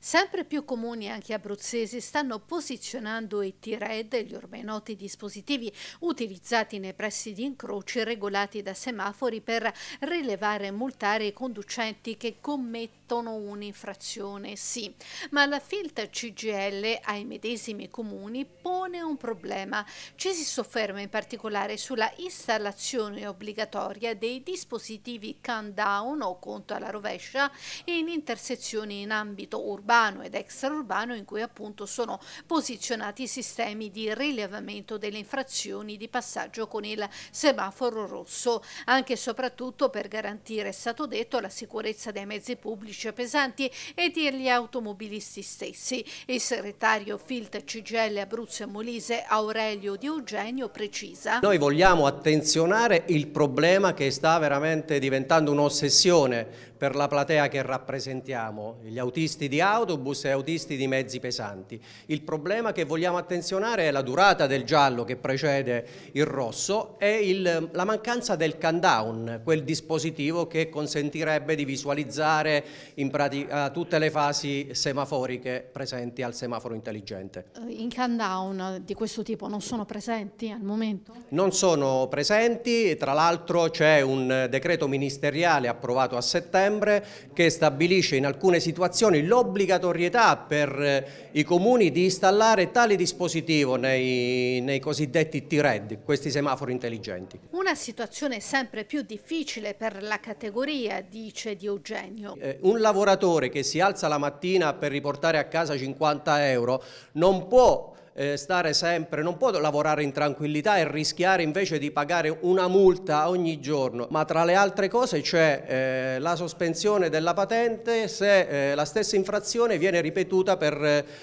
Sempre più comuni anche abruzzesi stanno posizionando i T-RED, gli ormai noti dispositivi utilizzati nei pressi di incroci regolati da semafori per rilevare e multare i conducenti che commettono trasmettono un'infrazione, sì, ma la filtra CGL ai medesimi comuni pone un problema. Ci si sofferma in particolare sulla installazione obbligatoria dei dispositivi countdown o conto alla rovescia in intersezioni in ambito urbano ed extraurbano in cui appunto sono posizionati i sistemi di rilevamento delle infrazioni di passaggio con il semaforo rosso, anche e soprattutto per garantire, è stato detto, la sicurezza dei mezzi pubblici cornice pesanti e degli automobilisti stessi. Il segretario Filt CGL Abruzzo e Molise Aurelio Di Eugenio precisa. Noi vogliamo attenzionare il problema che sta veramente diventando un'ossessione per la platea che rappresentiamo, gli autisti di autobus e autisti di mezzi pesanti. Il problema che vogliamo attenzionare è la durata del giallo che precede il rosso e il, la mancanza del countdown, quel dispositivo che consentirebbe di visualizzare in pratica tutte le fasi semaforiche presenti al semaforo intelligente. Eh, in countdown di questo tipo non sono presenti al momento? Non sono presenti, tra l'altro c'è un decreto ministeriale approvato a settembre novembre che stabilisce in alcune situazioni l'obbligatorietà per eh, i comuni di installare tale dispositivo nei, nei cosiddetti T-RED, questi semafori intelligenti. Una situazione sempre più difficile per la categoria, dice Di Eugenio. Eh, un lavoratore che si alza la mattina per riportare a casa 50 euro non può eh, stare sempre, non può lavorare in tranquillità e rischiare invece di pagare una multa ogni giorno, ma tra le altre cose c'è eh, la sospensione della patente se eh, la stessa infrazione viene ripetuta per,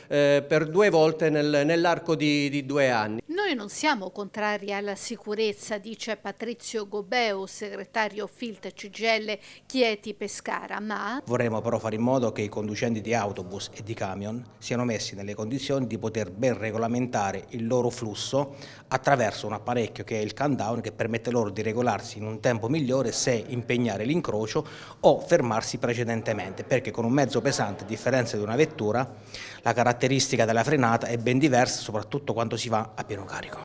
eh, per due volte nel, nell'arco di, di due anni. Noi non siamo contrari alla sicurezza, dice Patrizio Gobeo, segretario Filt CGL Chieti Pescara, ma... Vorremmo però fare in modo che i conducenti di autobus e di camion siano messi nelle condizioni di poter ben regolare regolamentare il loro flusso attraverso un apparecchio che è il countdown che permette loro di regolarsi in un tempo migliore se impegnare l'incrocio o fermarsi precedentemente perché con un mezzo pesante a differenza di una vettura la caratteristica della frenata è ben diversa soprattutto quando si va a pieno carico.